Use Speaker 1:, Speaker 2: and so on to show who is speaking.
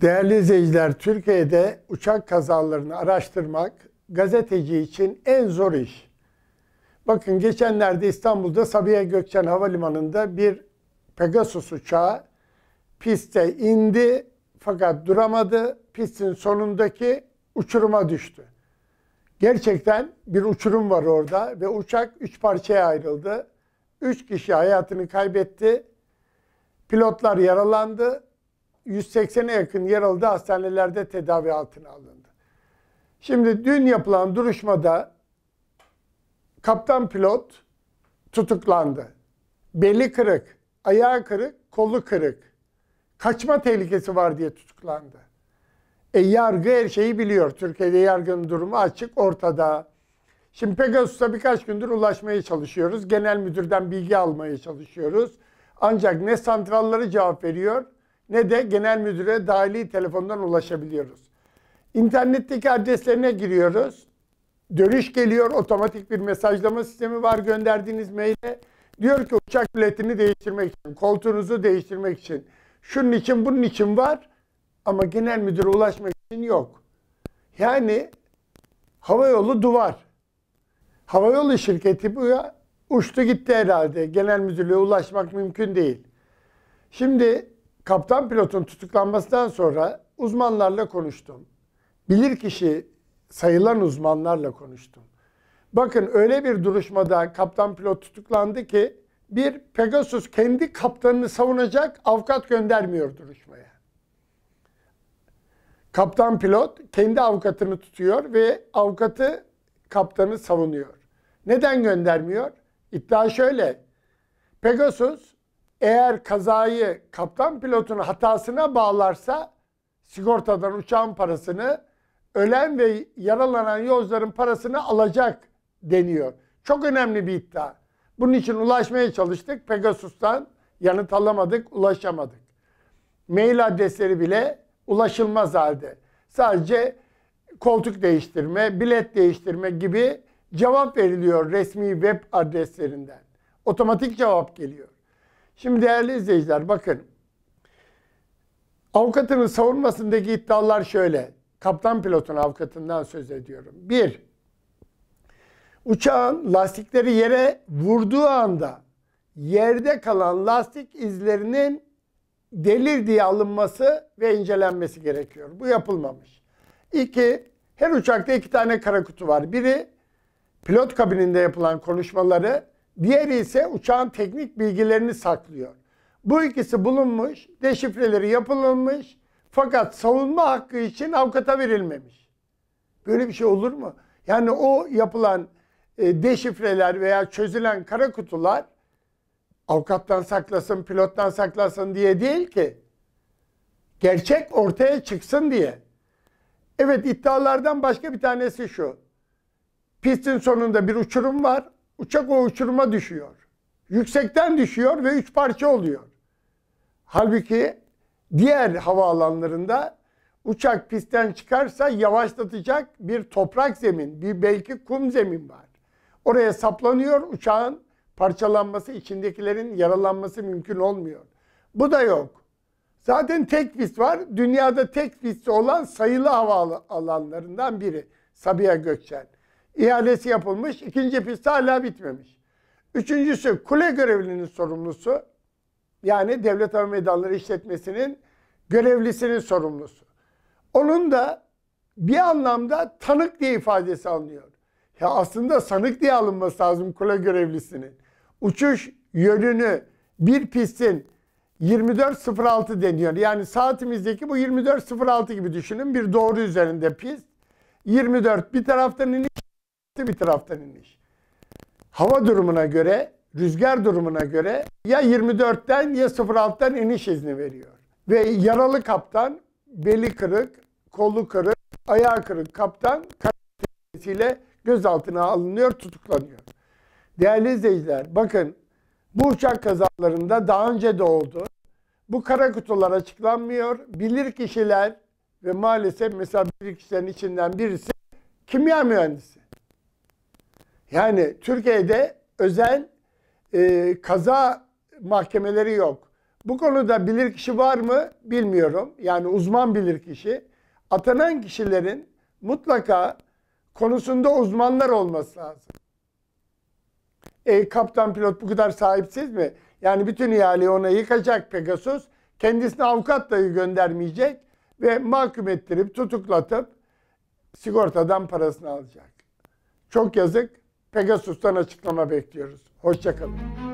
Speaker 1: Değerli izleyiciler, Türkiye'de uçak kazalarını araştırmak gazeteci için en zor iş. Bakın geçenlerde İstanbul'da Sabiha Gökçen Havalimanı'nda bir Pegasus uçağı piste indi fakat duramadı. Pistin sonundaki uçuruma düştü. Gerçekten bir uçurum var orada ve uçak üç parçaya ayrıldı. Üç kişi hayatını kaybetti. Pilotlar yaralandı 180'e yakın yaralı da hastanelerde tedavi altına alındı. Şimdi dün yapılan duruşmada kaptan pilot tutuklandı. Beli kırık, ayağı kırık, kolu kırık. Kaçma tehlikesi var diye tutuklandı. E yargı her şeyi biliyor. Türkiye'de yargının durumu açık ortada. Şimdi Pegasus'a birkaç gündür ulaşmaya çalışıyoruz. Genel müdürden bilgi almaya çalışıyoruz. Ancak ne santralları cevap veriyor ne de genel müdüre dahili telefondan ulaşabiliyoruz. İnternetteki adreslerine giriyoruz. Dönüş geliyor, otomatik bir mesajlama sistemi var gönderdiğiniz maile. Diyor ki uçak biletini değiştirmek için, koltuğunuzu değiştirmek için. Şunun için, bunun için var ama genel müdüre ulaşmak için yok. Yani havayolu duvar. Havayolu şirketi bu ya, uçtu gitti herhalde. Genel müdürlüğe ulaşmak mümkün değil. Şimdi kaptan pilotun tutuklanmasından sonra uzmanlarla konuştum. Bilir kişi sayılan uzmanlarla konuştum. Bakın öyle bir duruşmada kaptan pilot tutuklandı ki bir Pegasus kendi kaptanını savunacak avukat göndermiyor duruşmaya. Kaptan pilot kendi avukatını tutuyor ve avukatı kaptanı savunuyor. Neden göndermiyor? İddia şöyle. Pegasus eğer kazayı kaptan pilotun hatasına bağlarsa sigortadan uçağın parasını ölen ve yaralanan yolcuların parasını alacak deniyor. Çok önemli bir iddia. Bunun için ulaşmaya çalıştık. Pegasus'tan yanıt alamadık, ulaşamadık. Mail adresleri bile ulaşılmaz halde. Sadece koltuk değiştirme, bilet değiştirme gibi cevap veriliyor resmi web adreslerinden. Otomatik cevap geliyor. Şimdi değerli izleyiciler bakın. Avukatının savunmasındaki iddialar şöyle. Kaptan pilotun avukatından söz ediyorum. Bir, uçağın lastikleri yere vurduğu anda yerde kalan lastik izlerinin delir diye alınması ve incelenmesi gerekiyor. Bu yapılmamış. İki, her uçakta iki tane kara kutu var. Biri pilot kabininde yapılan konuşmaları, Diğeri ise uçağın teknik bilgilerini saklıyor. Bu ikisi bulunmuş, deşifreleri yapılmış fakat savunma hakkı için avukata verilmemiş. Böyle bir şey olur mu? Yani o yapılan e, deşifreler veya çözülen kara kutular avukattan saklasın, pilottan saklasın diye değil ki. Gerçek ortaya çıksın diye. Evet iddialardan başka bir tanesi şu. Pistin sonunda bir uçurum var. Uçak o uçuruma düşüyor. Yüksekten düşüyor ve üç parça oluyor. Halbuki diğer havaalanlarında uçak pistten çıkarsa yavaşlatacak bir toprak zemin, bir belki kum zemin var. Oraya saplanıyor uçağın parçalanması, içindekilerin yaralanması mümkün olmuyor. Bu da yok. Zaten tek pist var. Dünyada tek pist olan sayılı havaalanlarından biri Sabiha Gökçen ihalesi yapılmış. ikinci pist hala bitmemiş. Üçüncüsü kule görevlinin sorumlusu. Yani Devlet Hava Meydanları işletmesinin görevlisinin sorumlusu. Onun da bir anlamda tanık diye ifadesi alınıyor. Ya aslında sanık diye alınması lazım kule görevlisinin. Uçuş yönünü bir pistin 24.06 deniyor. Yani saatimizdeki bu 24.06 gibi düşünün. Bir doğru üzerinde pist. 24 bir taraftan iniş çıktı bir taraftan iniş. Hava durumuna göre, rüzgar durumuna göre ya 24'ten ya 06'dan iniş izni veriyor. Ve yaralı kaptan, beli kırık, kolu kırık, ayağı kırık kaptan karakterisiyle gözaltına alınıyor, tutuklanıyor. Değerli izleyiciler, bakın bu uçak kazalarında daha önce de oldu. Bu kara kutular açıklanmıyor. Bilir kişiler ve maalesef mesela bilir kişilerin içinden birisi kimya mühendisi. Yani Türkiye'de özel e, kaza mahkemeleri yok. Bu konuda bilirkişi var mı bilmiyorum. Yani uzman bilirkişi. Atanan kişilerin mutlaka konusunda uzmanlar olması lazım. E, kaptan pilot bu kadar sahipsiz mi? Yani bütün ihaleyi ona yıkacak Pegasus. Kendisine avukat dahi göndermeyecek ve mahkum ettirip tutuklatıp sigortadan parasını alacak. Çok yazık. Pegasus'tan açıklama bekliyoruz. Hoşçakalın.